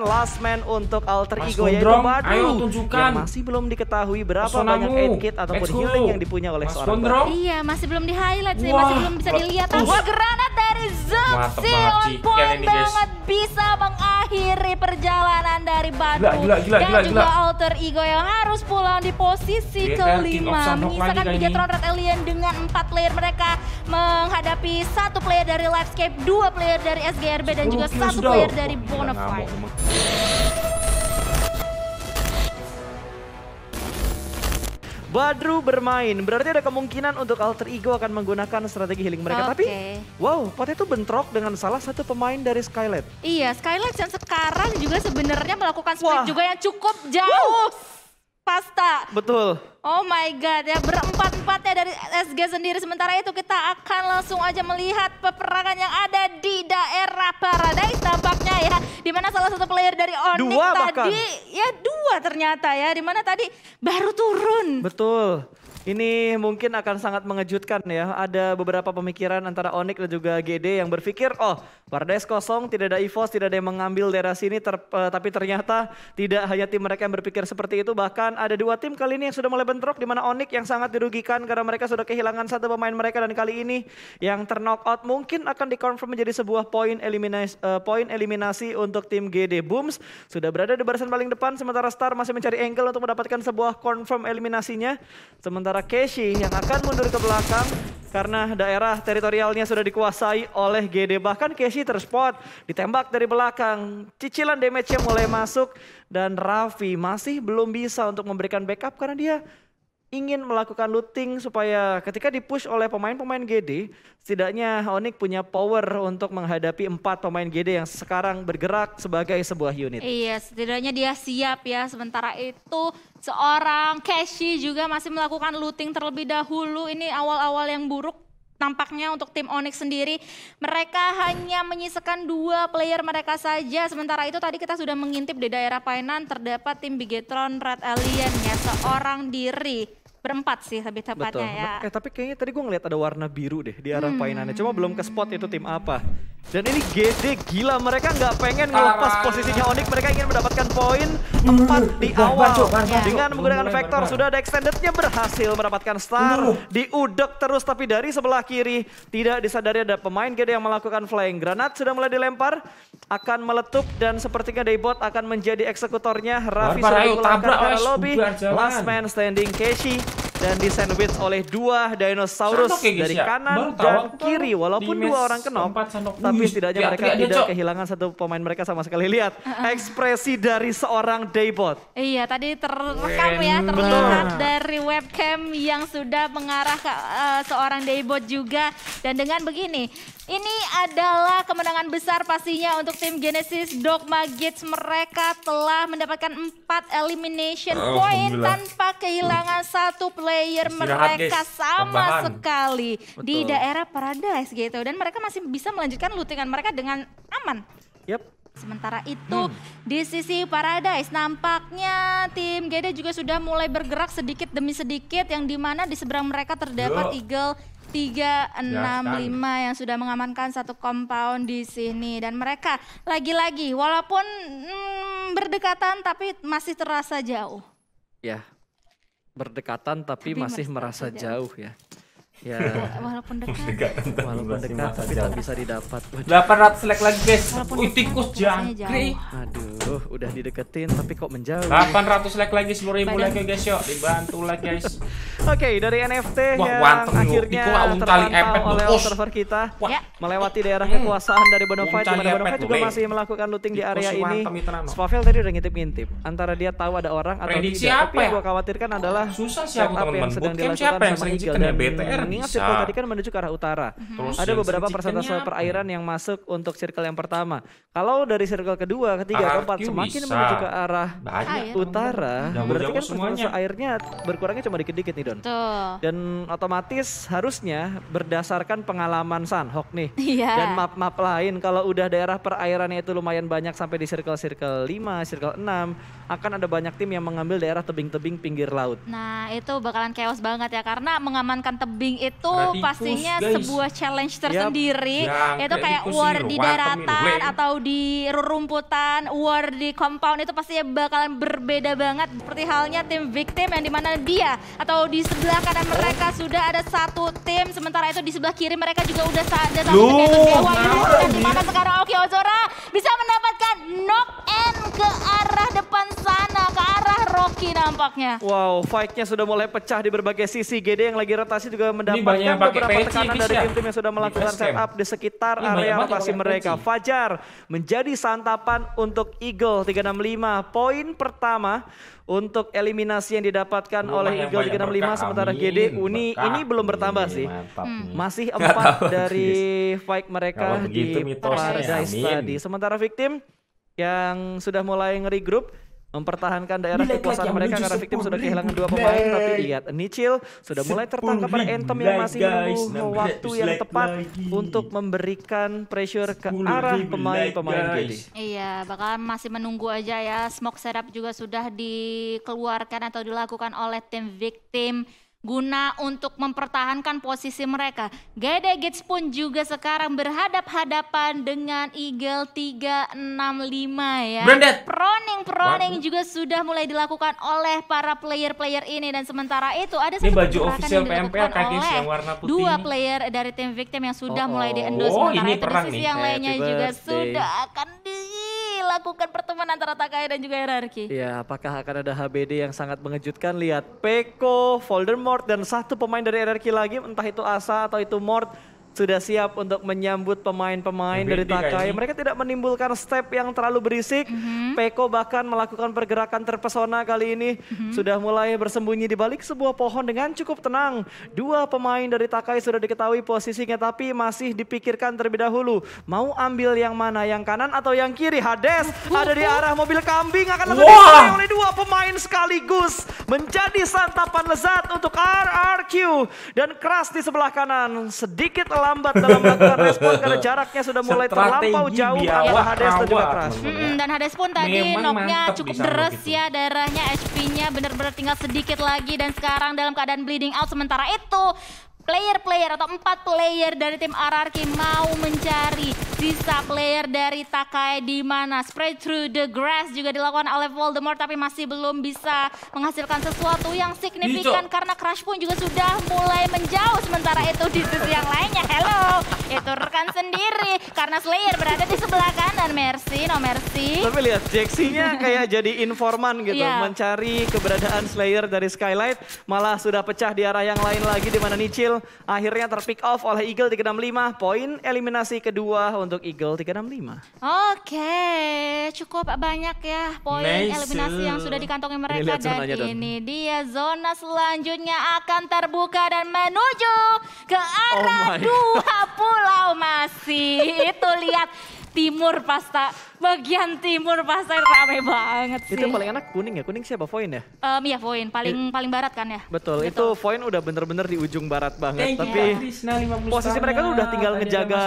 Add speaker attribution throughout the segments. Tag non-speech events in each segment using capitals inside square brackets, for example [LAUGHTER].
Speaker 1: Last man untuk alter Mas ego yaitu Badu ayo tunjukkan. yang masih belum diketahui berapa Personamu. banyak aid kit ataupun Let's healing yang dipunya oleh Mas seorang Kondrong.
Speaker 2: Iya masih belum di highlight sih masih belum bisa dilihat Wah oh, granat dari Zuxi on point ini, banget bisa mengakhiri perjalanan dari Badu gila, gila, gila, dan gila, juga alter ego yang harus pulang di posisi iya kan, kelima menyisakan Tron Red Alien dengan empat player mereka menghadapi satu player dari Livescape, dua player dari SGRB dan juga satu player dari Bonafide.
Speaker 1: Badru bermain, berarti ada kemungkinan untuk alter ego akan menggunakan strategi healing mereka. Okay. Tapi, wow, itu bentrok dengan salah satu pemain dari Skylet.
Speaker 2: Iya, Skylet yang sekarang juga sebenarnya melakukan split Wah. juga yang cukup jauh. Woo pasta. Betul. Oh my God ya berempat-empatnya dari SG sendiri. Sementara itu kita akan langsung aja melihat peperangan yang ada di daerah Paradise tampaknya ya. di mana salah satu player dari Onyx tadi bahkan. ya dua ternyata ya. di mana tadi baru turun.
Speaker 1: Betul. Ini mungkin akan sangat mengejutkan ya. Ada beberapa pemikiran antara Onik dan juga GD yang berpikir, oh Wardes kosong, tidak ada EVOS, tidak ada yang mengambil daerah sini. Ter, uh, tapi ternyata tidak hanya tim mereka yang berpikir seperti itu. Bahkan ada dua tim kali ini yang sudah mulai bentrok di mana Onik yang sangat dirugikan karena mereka sudah kehilangan satu pemain mereka dan kali ini yang ternok out mungkin akan dikonfirm menjadi sebuah poin eliminasi, uh, eliminasi untuk tim GD Booms. Sudah berada di barisan paling depan sementara Star masih mencari angle untuk mendapatkan sebuah confirm eliminasinya. Sementara sementara Keshi yang akan mundur ke belakang karena daerah teritorialnya sudah dikuasai oleh GD. Bahkan Keshi terspot, ditembak dari belakang, cicilan damage-nya mulai masuk dan Raffi masih belum bisa untuk memberikan backup karena dia ingin melakukan looting supaya ketika dipush oleh pemain-pemain GD, setidaknya Onyx punya power untuk menghadapi empat pemain GD yang sekarang bergerak sebagai sebuah unit.
Speaker 2: Iya, setidaknya dia siap ya. Sementara itu seorang Keshi juga masih melakukan looting terlebih dahulu. Ini awal-awal yang buruk tampaknya untuk tim Onyx sendiri mereka hanya menyisakan dua player mereka saja sementara itu tadi kita sudah mengintip di daerah Painan terdapat tim Bigetron Red Alien ya seorang diri berempat sih lebih tepatnya Betul. ya. Eh
Speaker 1: tapi kayaknya tadi gue ngeliat ada warna biru deh di arah hmm. painannya. Cuma belum ke spot itu tim apa. Dan ini GD gila mereka nggak pengen ngelepas posisinya Onyx. Mereka ingin mendapatkan poin empat di awal. Dengan menggunakan vektor sudah ada extendednya berhasil mendapatkan star. Diudek terus tapi dari sebelah kiri tidak disadari ada pemain GD yang melakukan flying granat. Sudah mulai dilempar akan meletup dan sepertinya Daybot akan menjadi eksekutornya. Raffi sudah mengulangkan ke lobby. Last man standing Keshi dan sandwich oleh dua dinosaurus ya, dari ya? kanan dan kiri walaupun dua orang kena tapi setidaknya ya, mereka tidak dia, kehilangan satu pemain mereka sama sekali lihat [LAUGHS] ah. ekspresi dari seorang daybot
Speaker 2: iya tadi terekam ya terlihat dari webcam yang sudah mengarah ke uh, seorang daybot juga dan dengan begini ini adalah kemenangan besar pastinya untuk tim Genesis Dogma Gates. Mereka telah mendapatkan 4 elimination point tanpa kehilangan satu player mereka sama sekali di daerah Paradise gitu. Dan mereka masih bisa melanjutkan lootingan mereka dengan aman. Yep. Sementara itu hmm. di sisi Paradise nampaknya tim Gede juga sudah mulai bergerak sedikit demi sedikit yang dimana di seberang mereka terdapat Yo. Eagle tiga enam lima yang sudah mengamankan satu compound di sini dan mereka lagi-lagi walaupun hmm, berdekatan tapi masih terasa jauh.
Speaker 1: Ya, berdekatan tapi, tapi masih merasa jauh, jauh ya. Ya, [LAUGHS] walaupun dekat, walaupun dekat tapi tak bisa didapat. 800 lag lagi guys. Wih tikus jangkrik.
Speaker 2: Aduh,
Speaker 1: udah dideketin tapi kok menjauh. Ya? Delapan 800 lag lagi 10.000 lagi guys yuk, dibantu lah guys. Oke, okay, dari NFT Wah, yang wanteng, akhirnya terpantau oleh server kita Wah. Ya. melewati daerah kekuasaan dari Bonova, cuma Bonova juga masih melakukan looting di area ini. Spavel tadi udah ngintip-ngintip, antara dia tahu ada orang atau Prediksi tidak. Apa Tapi yang ya? gua khawatirkan adalah susah sih aku teman-teman. Sedang Bootcamp siapa yang sering chicken ya BTR Mengingat circle tadi kan menuju ke arah utara. ada beberapa persentase perairan yang masuk untuk circle yang pertama. Kalau dari circle kedua, ketiga, keempat semakin menuju ke arah ah, iya. utara, berarti kan persentase airnya berkurangnya cuma dikit-dikit nih nih Don. Betul. Dan otomatis harusnya berdasarkan pengalaman Sanhok nih. Iya. Dan map-map lain kalau udah daerah perairannya itu lumayan banyak sampai di circle-circle 5, circle 6 akan ada banyak tim yang mengambil daerah tebing-tebing pinggir laut.
Speaker 2: Nah itu bakalan chaos banget ya karena mengamankan tebing itu Radikus, nah, pastinya guys. sebuah challenge tersendiri. Yep. Itu kayak war di daratan atau di rumputan war di compound itu pastinya bakalan berbeda banget. Seperti halnya tim victim yang dimana dia atau di sebelah kanan mereka sudah ada satu tim, sementara itu di sebelah kiri mereka juga udah ada satu tim. yang nah, dimakan sekarang Oke Ozora bisa mendapatkan tampaknya.
Speaker 1: Wow, fight-nya sudah mulai pecah di berbagai sisi. GD yang lagi rotasi juga mendapatkan beberapa tekanan dari ya? tim-tim yang sudah melakukan ya? setup di sekitar Ini area rotasi mereka. Peci. Fajar menjadi santapan untuk Eagle 365. Poin pertama untuk eliminasi yang didapatkan oleh Eagle 365 sementara GD Uni berkah, ini belum bertambah sih. Mantap, hmm. hmm. Masih empat dari fight mereka di Paradise tadi. Sementara victim yang sudah mulai ngeri grup mempertahankan daerah Bilek kekuasaan mereka karena victim sudah kehilangan dua pemain tapi lihat Nichil sudah mulai tertangkap pada Anthem yang masih menunggu nah, waktu yang tepat untuk memberikan pressure ke arah pemain-pemain GD.
Speaker 2: Iya, bahkan masih menunggu aja ya. Smoke setup juga sudah dikeluarkan atau dilakukan oleh tim victim guna untuk mempertahankan posisi mereka. Gede Gates pun juga sekarang berhadap-hadapan dengan Eagle 365 ya. Branded. Proning proning juga sudah mulai dilakukan oleh para player-player ini dan sementara itu ada ini baju official PMP yang warna putih. Dua player dari tim victim yang sudah oh, mulai di endorse oh, sementara ini itu di sisi yang lainnya juga sudah akan di lakukan pertemuan antara Takaya dan juga hierarki. Ya,
Speaker 1: apakah akan ada HBD yang sangat mengejutkan? Lihat Peko, Voldemort, dan satu pemain dari hierarki lagi, entah itu Asa atau itu Mort sudah siap untuk menyambut pemain-pemain dari Takai. Mereka tidak menimbulkan step yang terlalu berisik. Mm -hmm. Peko bahkan melakukan pergerakan terpesona kali ini. Mm -hmm. Sudah mulai bersembunyi di balik sebuah pohon dengan cukup tenang. Dua pemain dari Takai sudah diketahui posisinya tapi masih dipikirkan terlebih dahulu. Mau ambil yang mana? Yang kanan atau yang kiri? Hades ada di arah mobil kambing akan langsung wow. oleh dua pemain sekaligus. Menjadi santapan lezat untuk RRQ. Dan keras di sebelah kanan. Sedikit terlambat dalam melakukan
Speaker 2: respon karena [LAUGHS] jaraknya sudah mulai Strategi terlampau jauh antara Hades dan juga Crash. Hmm, dan Hades pun tadi knocknya cukup deras gitu. ya darahnya HP-nya bener-bener tinggal sedikit lagi dan sekarang dalam keadaan bleeding out sementara itu player-player atau empat player dari tim RRQ mau mencari sisa player dari Takai di mana Spread through the grass juga dilakukan oleh Voldemort tapi masih belum bisa menghasilkan sesuatu yang signifikan karena Crash pun juga sudah mulai menjauh sementara itu di sisi yang lainnya hello itu rekan sendiri karena Slayer berada di sebelah kanan Mercy no Mercy tapi lihat
Speaker 1: Jaxinya kayak jadi informan gitu yeah. mencari keberadaan Slayer dari Skylight malah sudah pecah di arah yang lain lagi di mana Nichil akhirnya terpick off oleh Eagle 365. Poin eliminasi kedua untuk Eagle 365.
Speaker 2: Oke, cukup banyak ya poin nice. eliminasi yang sudah dikantongi mereka dan ini don. dia zona selanjutnya akan terbuka dan menuju ke arah oh dua pulau masih. Itu lihat timur pasta bagian timur pasar ramai banget sih. Itu paling
Speaker 1: enak kuning ya? Kuning siapa? Voin ya?
Speaker 2: Um, iya Voin, paling paling barat kan ya? Betul, Betul.
Speaker 1: itu Voin udah bener-bener di ujung barat banget. Thank Tapi ya. posisi mereka tuh udah tinggal ngejaga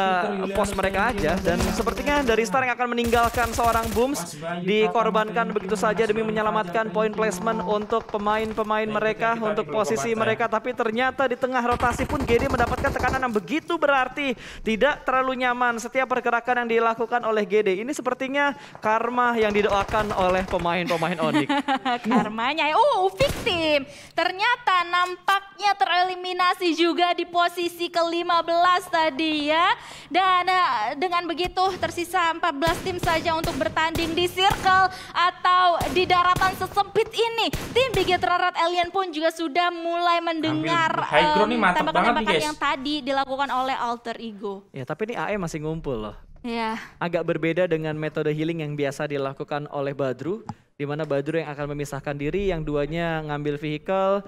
Speaker 1: pos mereka aja. Dan sepertinya dari Star yang akan meninggalkan seorang Booms dikorbankan begitu saja demi menyelamatkan poin placement untuk pemain-pemain mereka, untuk posisi mereka. Tapi ternyata di tengah rotasi pun GD mendapatkan tekanan yang begitu berarti. Tidak terlalu nyaman setiap pergerakan yang dilakukan oleh GD. Ini seperti pentingnya karma yang didoakan oleh pemain-pemain Onyx. [LAUGHS]
Speaker 2: Karmanya, oh ya. uh, victim. Ternyata nampaknya tereliminasi juga di posisi ke-15 tadi ya. Dan eh, dengan begitu tersisa 14 tim saja untuk bertanding di circle atau di daratan sesempit ini. Tim Big Red Alien pun juga sudah mulai mendengar tembakan eh, tembakan-tembakan yang tadi dilakukan oleh Alter Ego.
Speaker 1: Ya tapi ini AE masih ngumpul loh. Yeah. Agak berbeda dengan metode healing yang biasa dilakukan oleh Badru, di mana Badru yang akan memisahkan diri, yang duanya ngambil vehicle,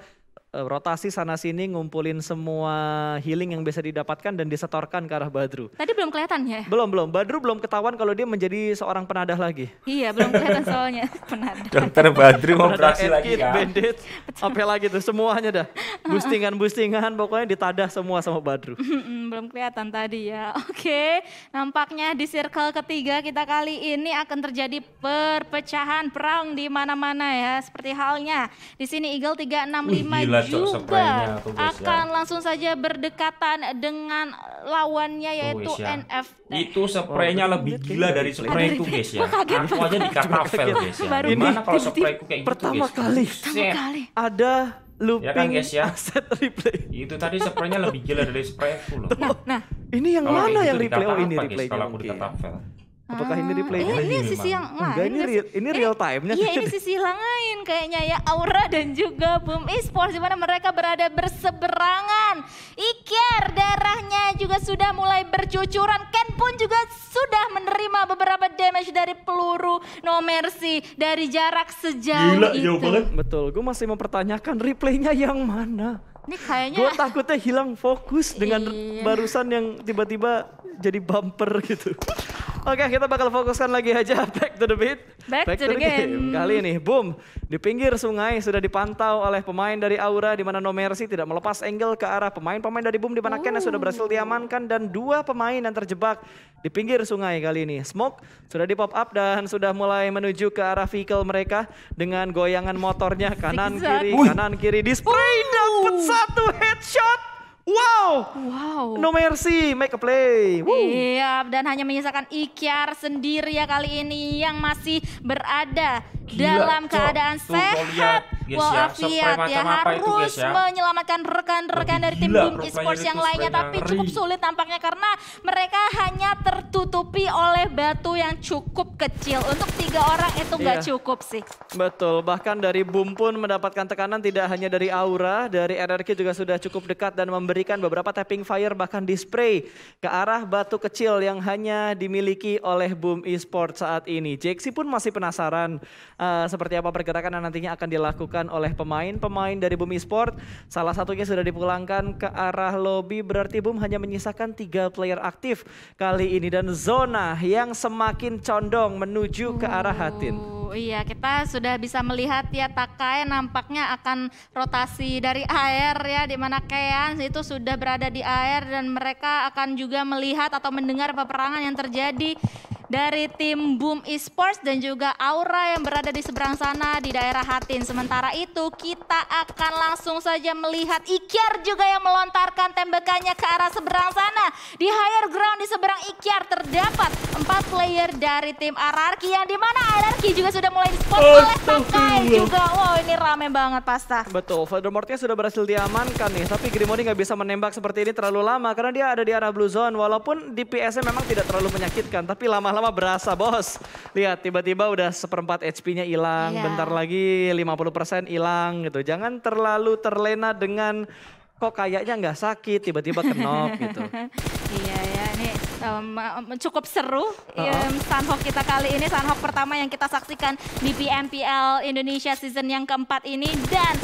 Speaker 1: Eh, rotasi sana sini ngumpulin semua healing yang bisa didapatkan dan disetorkan ke arah Badru.
Speaker 2: Tadi belum kelihatan ya?
Speaker 1: Belum, belum. Badru belum ketahuan kalau dia menjadi seorang penadah lagi.
Speaker 2: Iya, belum kelihatan soalnya [LAUGHS] penadah.
Speaker 1: Dokter Badru mau beraksi lagi kan? Bandit, apa lagi tuh semuanya dah. Boostingan [LAUGHS] bustingan pokoknya ditadah semua sama Badru.
Speaker 2: [LAUGHS] belum kelihatan tadi ya. Oke, nampaknya di circle ketiga kita kali ini akan terjadi perpecahan perang di mana-mana ya. Seperti halnya di sini Eagle 365 Wih, gila ya. Gila, juga ya. akan langsung saja berdekatan dengan lawannya yaitu ya. oh, NFT.
Speaker 1: Itu spraynya oh, lebih gila dari spray itu guys ya. Aku aja di karnaval guys ya. Gimana kalau sprayku kayak gitu pertama guys? Kali. Pertama kali. Ada looping ya kan, guys, ya? aset replay. Itu tadi spraynya lebih gila dari sprayku loh. Nah, nah, ini yang Kalo mana gitu yang replay? Oh, ini replay. Kalau aku di
Speaker 2: Apakah ah, ini replay eh, oh, iya, ini sisi yang lain? Enggak, ini
Speaker 1: real, ini real time-nya. Iya, ini
Speaker 2: sisi lain kayaknya ya. Aura dan juga Boom Esports di mana mereka berada berseberangan. Iker darahnya juga sudah mulai bercucuran. Ken pun juga sudah menerima beberapa damage dari peluru No Mercy dari jarak sejauh Gila, itu. Jauh banget.
Speaker 1: Betul, gue masih mempertanyakan replay-nya yang mana.
Speaker 2: Ini kayaknya... Gue
Speaker 1: takutnya hilang fokus dengan iya. barusan yang tiba-tiba jadi bumper gitu. [LAUGHS] Oke, kita bakal fokuskan lagi aja [LAUGHS] back to the beat. Back, back to, to the, game. game. Kali ini, boom, di pinggir sungai sudah dipantau oleh pemain dari Aura di mana Nomersi tidak melepas angle ke arah pemain-pemain dari Boom di mana sudah berhasil diamankan dan dua pemain yang terjebak di pinggir sungai kali ini. Smoke sudah di pop up dan sudah mulai menuju ke arah vehicle mereka dengan goyangan motornya kanan kiri kanan kiri di spray dapat satu headshot. Wow. Wow. No mercy, make a play. Woo. Iya,
Speaker 2: dan hanya menyisakan Ikyar sendiri ya kali ini yang masih berada Gila, dalam keadaan tuh, sehat walafiat ya, ya harus ya. menyelamatkan rekan-rekan dari tim Boom Esports yang lainnya tapi ngeri. cukup sulit tampaknya karena mereka hanya tertutupi oleh batu yang cukup kecil untuk tiga orang itu nggak iya. cukup sih
Speaker 1: betul bahkan dari Boom pun mendapatkan tekanan tidak hanya dari Aura dari RRQ juga sudah cukup dekat dan memberikan beberapa tapping fire bahkan dispray ke arah batu kecil yang hanya dimiliki oleh Boom Esports saat ini Jeksi pun masih penasaran uh, seperti apa pergerakan yang nantinya akan dilakukan oleh pemain-pemain dari Bumi Sport. Salah satunya sudah dipulangkan ke arah lobby berarti Bum hanya menyisakan tiga player aktif kali ini dan zona yang semakin condong menuju ke arah Hatin.
Speaker 2: Iya, kita sudah bisa melihat ya Takai nampaknya akan rotasi dari air ya di mana Kean itu sudah berada di air dan mereka akan juga melihat atau mendengar peperangan yang terjadi dari tim Boom Esports dan juga Aura yang berada di seberang sana di daerah Hatin. Sementara itu kita akan langsung saja melihat Ikyar juga yang melontarkan tembakannya ke arah seberang sana. Di higher ground di seberang Ikyar terdapat empat player dari tim Ararki yang dimana Ararki juga sudah mulai di-spot oleh Pakai juga. Wow ini rame banget pasta.
Speaker 1: Betul, Voldemortnya sudah berhasil diamankan nih. Tapi Grimoni nggak bisa menembak seperti ini terlalu lama karena dia ada di arah blue zone. Walaupun DPS-nya memang tidak terlalu menyakitkan, tapi lama-lama berasa bos. Lihat tiba-tiba udah seperempat HP-nya hilang, yeah. bentar lagi 50% hilang gitu. Jangan terlalu terlena dengan kok kayaknya nggak sakit tiba-tiba kenok gitu.
Speaker 2: [LAUGHS] Iya ya, nih um, cukup seru uh um, ya, Sanhok kita kali ini. Sanhok pertama yang kita saksikan di PMPL Indonesia season yang keempat ini. Dan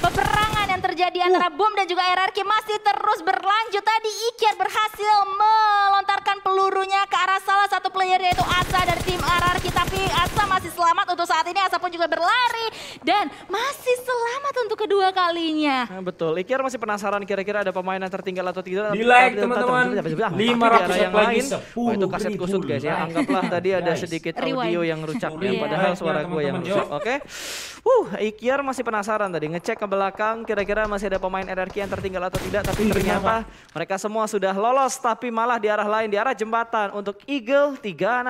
Speaker 2: Peperangan yang terjadi oh. antara Boom dan juga RRQ masih terus berlanjut. Tadi Iker berhasil melontarkan pelurunya ke arah salah satu player yaitu Asa dari tim RRQ. Tapi Asa masih selamat untuk saat ini. Asa pun juga berlari dan masih selamat untuk kedua kalinya. Ah,
Speaker 1: betul. Iker masih penasaran kira-kira ada pemain yang tertinggal atau tidak. Di like teman-teman. 500 yang lain. Oh, itu kaset kusut guys ya. Anggaplah tadi ada sedikit audio yang rucak. Iya. Padahal suara iya, gue yang rusak. Oke. Uh, Iker masih penasaran tadi ngecek ke belakang kira-kira masih ada pemain RRQ yang tertinggal atau tidak tapi iya, ternyata mereka semua sudah lolos tapi malah di arah lain di arah jembatan untuk Eagle 365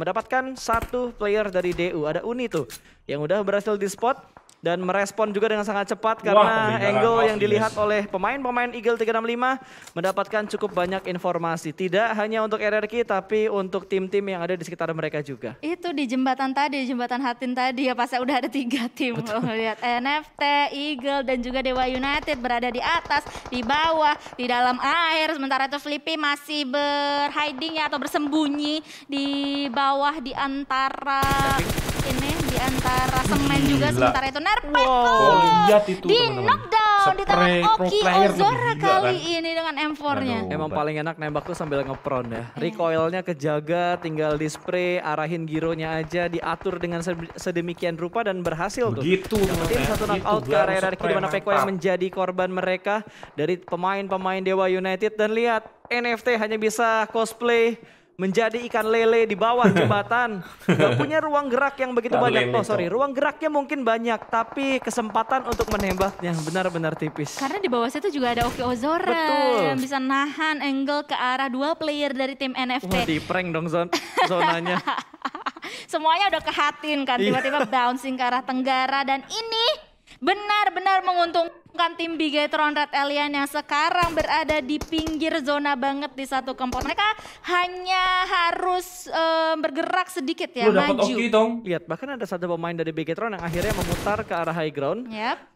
Speaker 1: mendapatkan satu player dari DU ada Uni tuh yang udah berhasil di spot dan merespon juga dengan sangat cepat karena Wah, angle yang dilihat oleh pemain-pemain Eagle 365 mendapatkan cukup banyak informasi. Tidak hanya untuk RRQ tapi untuk tim-tim yang ada di sekitar mereka juga.
Speaker 2: Itu di jembatan tadi, jembatan Hatin tadi ya pas udah ada tiga [LAUGHS] tim. Oh, lihat NFT, Eagle dan juga Dewa United berada di atas, di bawah, di dalam air. Sementara itu Flippy masih berhiding ya atau bersembunyi di bawah di antara ini di antara semen juga sementara itu Nerpeko wow. Oh, lihat di teman knockdown di tangan Oki Ozora kali kan. ini dengan M4-nya. Emang
Speaker 1: paling enak nembak tuh sambil ngepron ya. Recoilnya kejaga, tinggal di spray, arahin gironya aja, diatur dengan sedemikian rupa dan berhasil tuh. gitu Yang satu knockout ke area RRQ mana Peko yang menjadi korban mereka dari pemain-pemain Dewa United dan lihat NFT hanya bisa cosplay menjadi ikan lele di bawah [LAUGHS] jembatan. Gak punya ruang gerak yang begitu banyak. Oh sorry, ruang geraknya mungkin banyak, tapi kesempatan untuk menembaknya benar-benar tipis. Karena
Speaker 2: di bawah situ juga ada Oki Ozora Betul. yang bisa nahan angle ke arah dua player dari tim NFT. Wah, di
Speaker 1: prank dong zon zonanya. [LAUGHS]
Speaker 2: Semuanya udah kehatin kan, iya. tiba-tiba bouncing ke arah tenggara dan ini benar-benar menguntungkan menguntungkan tim Bigetron Red Alien yang sekarang berada di pinggir zona banget di satu kompon Mereka hanya harus um, bergerak sedikit ya, Lu maju.
Speaker 1: Lihat, bahkan ada satu pemain dari Bigetron yang akhirnya memutar ke arah high ground. Yep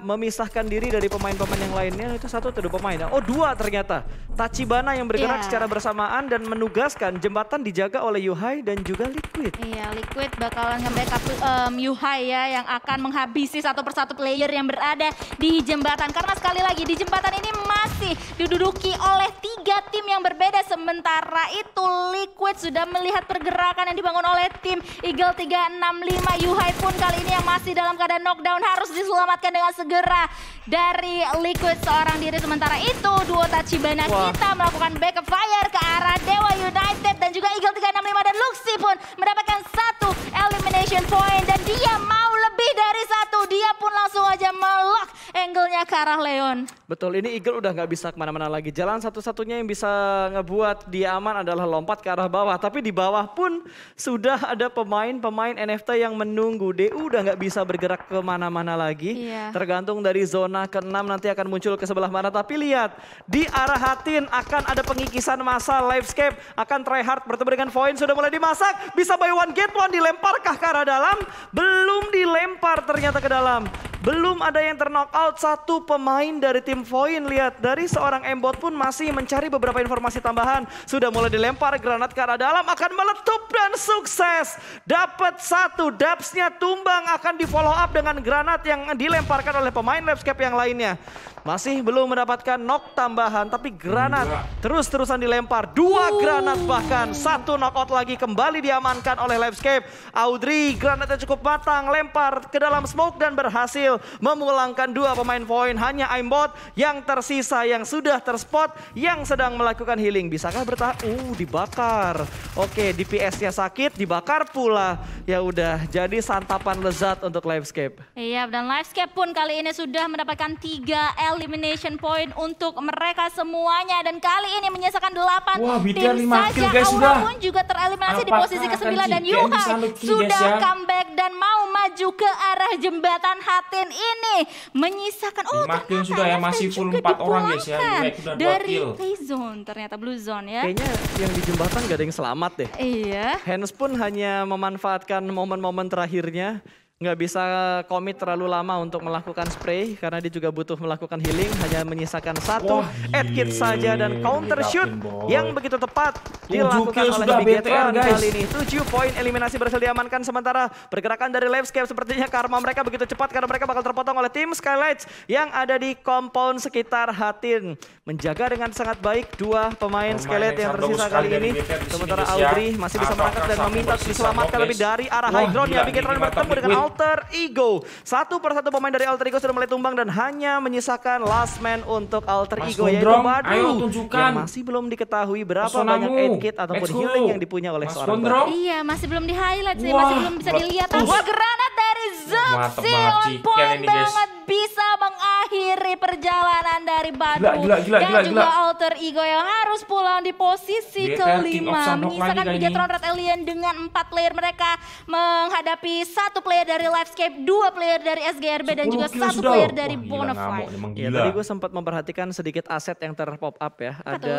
Speaker 1: memisahkan diri dari pemain-pemain yang lainnya itu satu atau dua pemain Oh dua ternyata. Tachibana yang bergerak yeah. secara bersamaan dan menugaskan jembatan dijaga oleh Yuhai dan juga Liquid.
Speaker 2: Iya yeah, Liquid bakalan nge-backup um, Yuhai ya yang akan menghabisi satu persatu player yang berada di jembatan. Karena sekali lagi di jembatan ini masih diduduki oleh tiga tim yang berbeda. Sementara itu Liquid sudah melihat pergerakan yang dibangun oleh tim Eagle 365. Yuhai pun kali ini yang masih dalam keadaan knockdown harus diselamatkan diselamatkan dengan segera dari Liquid seorang diri. Sementara itu duo Tachibana Wah. kita melakukan back of fire ke arah Dewa United dan juga Eagle 365 dan Luxi pun mendapatkan satu elimination point dan dia mau lebih dari satu, dia pun langsung aja melok angle-nya ke arah Leon.
Speaker 1: Betul, ini Eagle udah nggak bisa kemana-mana lagi. Jalan satu-satunya yang bisa ngebuat dia aman adalah lompat ke arah bawah. Tapi di bawah pun sudah ada pemain-pemain NFT yang menunggu. DU udah nggak bisa bergerak kemana-mana lagi. Iya. Tergantung dari zona ke-6 nanti akan muncul ke sebelah mana. Tapi lihat, di arah Hatin akan ada pengikisan masa Livescape. Akan try hard bertemu dengan Voin. Sudah mulai dimasak, bisa buy one get one dilemparkah ke arah dalam? Belum dilempar lempar ternyata ke dalam. Belum ada yang ternockout satu pemain dari tim Voin. Lihat dari seorang Embot pun masih mencari beberapa informasi tambahan. Sudah mulai dilempar granat ke arah dalam akan meletup dan sukses. Dapat satu dapsnya tumbang akan di follow up dengan granat yang dilemparkan oleh pemain Labscape yang lainnya. Masih belum mendapatkan knock tambahan tapi granat terus-terusan dilempar. Dua granat bahkan satu knockout lagi kembali diamankan oleh Labscape. Audrey granatnya cukup matang lempar ke dalam smoke dan berhasil berhasil memulangkan dua pemain poin. Hanya Aimbot yang tersisa yang sudah terspot yang sedang melakukan healing. Bisakah bertahan? Uh, dibakar. Oke, DPS-nya sakit, dibakar pula. Ya udah, jadi santapan lezat untuk Livescape.
Speaker 2: Iya, dan Livescape pun kali ini sudah mendapatkan tiga elimination point untuk mereka semuanya. Dan kali ini menyisakan delapan Wah, tim saja. Aura sudah. pun juga tereliminasi di posisi ke-9 dan Yuhai sudah ya. comeback dan mau maju ke arah jembatan hati ini menyisakan oh Makin sudah ya masih full empat orang guys ya dari play zone ternyata blue zone ya kayaknya yang
Speaker 1: di jembatan gak ada yang selamat deh iya Hands pun hanya memanfaatkan momen-momen terakhirnya nggak bisa komit terlalu lama untuk melakukan spray karena dia juga butuh melakukan healing hanya menyisakan satu edkit saja dan counter shoot yang begitu tepat dilakukan oleh Big kali ini 7 poin eliminasi berhasil diamankan sementara pergerakan dari landscape sepertinya karma mereka begitu cepat karena mereka bakal terpotong oleh tim Skylights yang ada di compound sekitar Hatin menjaga dengan sangat baik dua pemain, skelet Skylight yang tersisa kali ini sementara ya. Audrey masih bisa merangkak dan meminta diselamatkan lebih dari arah high ground ya Big bertemu dengan Alter Ego. Satu persatu pemain dari Alter Ego sudah mulai tumbang dan hanya menyisakan last man untuk Alter Mas Ego Gondrong, yaitu Badu. Ayo tunjukkan. Yang masih belum diketahui berapa Personamu. banyak aid kit ataupun Let's healing go. yang dipunya oleh Mas seorang Gondrong.
Speaker 2: Badu. Iya, masih belum di highlight sih, masih belum bisa dilihat. Wah granat dari Zuxi on point banget bisa mengakhiri perjalanan dari Bandung gila, gila, gila, dan gila, juga gila. alter ego yang harus pulang di posisi eh, kelima menyisakan Bigatron Red Alien dengan empat player mereka menghadapi satu player dari Livescape, dua player dari SGRB dan juga satu sudah. player dari Bonafide. Ya, tadi
Speaker 1: gue sempat memperhatikan sedikit aset yang terpop up ya. Ada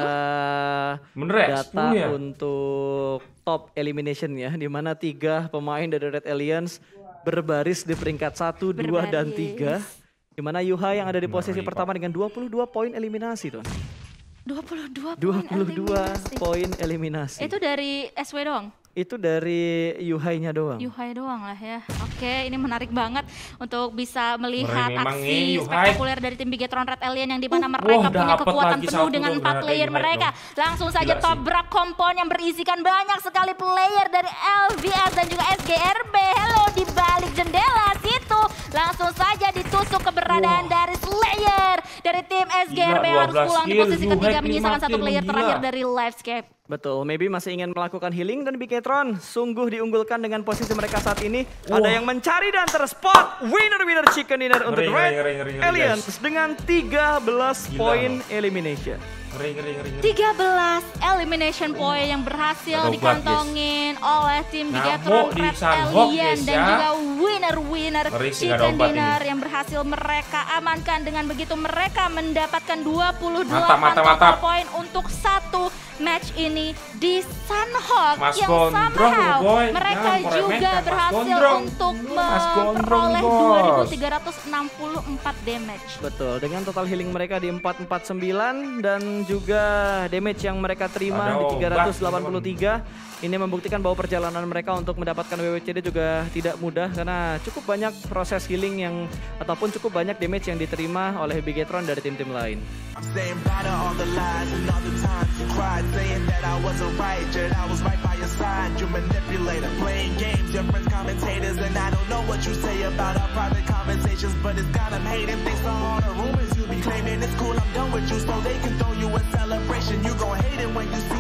Speaker 1: Bener ya? data ya? untuk top elimination ya, di mana tiga pemain dari Red Aliens berbaris di peringkat 1, 2, dan 3. Di Yuha yang ada di posisi nah, pertama dengan 22 poin eliminasi, tuh?
Speaker 2: 22 22
Speaker 1: poin eliminasi. Itu
Speaker 2: dari SW doang?
Speaker 1: Itu dari Yuhai-nya doang.
Speaker 2: Yuhai doang lah ya. Oke, ini menarik banget untuk bisa melihat aksi spektakuler dari tim Bigetron Red Alien yang di mana uh, mereka punya kekuatan penuh dengan empat player mereka. Dong. Langsung saja tobrak kompon yang berisikan banyak sekali player dari LVS dan juga SGRB. Hello di balik jendela situ. Langsung saja ditusuk keberadaan wah. dari Slayer dari tim SGRB gila, harus pulang di posisi ketiga menyisakan satu player gila. terakhir dari Livescape.
Speaker 1: Betul, maybe masih ingin melakukan healing dan Biketron sungguh diunggulkan dengan posisi mereka saat ini. Wow. Ada yang mencari dan terspot winner winner chicken dinner ngeri, untuk Red Alien ngeri, ngeri, Aliens dengan 13 poin elimination. Ngeri,
Speaker 2: ngeri, ngeri, ngeri. 13 elimination point yang berhasil Aduh, dikantongin yes. oleh tim Bigetron Red Alien dan ya. juga winner winner chicken dinner yang berhasil mereka amankan dengan begitu mereka mereka mendapatkan 28 mata, mata, mata. poin untuk satu match ini di Sunhawk Mas yang Gondrong, somehow boy. mereka ya, juga berhasil Gondrong. untuk memperoleh 2364 damage.
Speaker 1: Betul, dengan total healing mereka di 449 dan juga damage yang mereka terima Aduh, di 383 ini membuktikan bahwa perjalanan mereka untuk mendapatkan WWCD juga tidak mudah karena cukup banyak proses healing yang ataupun cukup banyak damage yang diterima oleh Bigetron dari tim-tim lain. I'm saying bye to all the lies and all the times you cried Saying that I wasn't right, yet I was right by your side You manipulator, playing games, your friends commentators And I don't know what you say about our private conversations But it's got them hating, thanks to all the rumors you be claiming It's cool, I'm done with you, so they can throw you a celebration You gon' hate it when you see